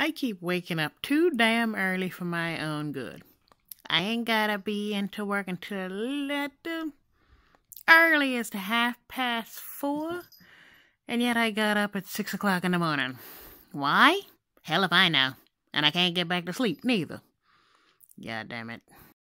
I keep waking up too damn early for my own good. I ain't gotta be into work until at the earliest half past four, and yet I got up at six o'clock in the morning. Why? Hell if I know. And I can't get back to sleep neither. God damn it.